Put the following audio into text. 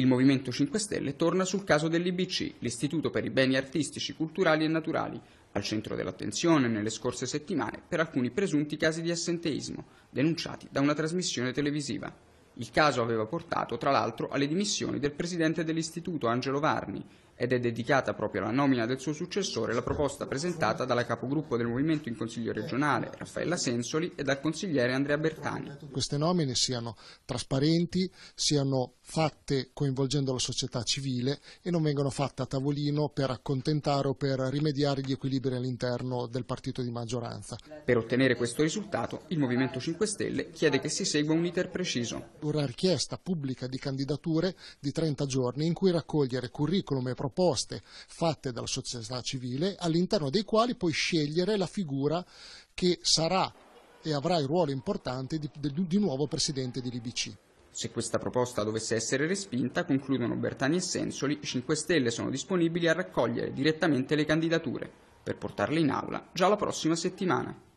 Il Movimento 5 Stelle torna sul caso dell'IBC, l'Istituto per i beni artistici, culturali e naturali, al centro dell'attenzione nelle scorse settimane per alcuni presunti casi di assenteismo, denunciati da una trasmissione televisiva. Il caso aveva portato, tra l'altro, alle dimissioni del presidente dell'istituto Angelo Varni ed è dedicata proprio alla nomina del suo successore la proposta presentata dalla capogruppo del Movimento in Consiglio regionale Raffaella Sensoli e dal consigliere Andrea Bertani. Queste nomine siano trasparenti, siano fatte coinvolgendo la società civile e non vengono fatte a tavolino per accontentare o per rimediare gli equilibri all'interno del partito di maggioranza. Per ottenere questo risultato il Movimento 5 Stelle chiede che si segua un iter preciso una richiesta pubblica di candidature di 30 giorni in cui raccogliere curriculum e proposte fatte dalla società civile, all'interno dei quali puoi scegliere la figura che sarà e avrà il ruolo importante di, di nuovo presidente dell'IBC. Se questa proposta dovesse essere respinta, concludono Bertani e Sensoli, 5 Stelle sono disponibili a raccogliere direttamente le candidature per portarle in aula già la prossima settimana.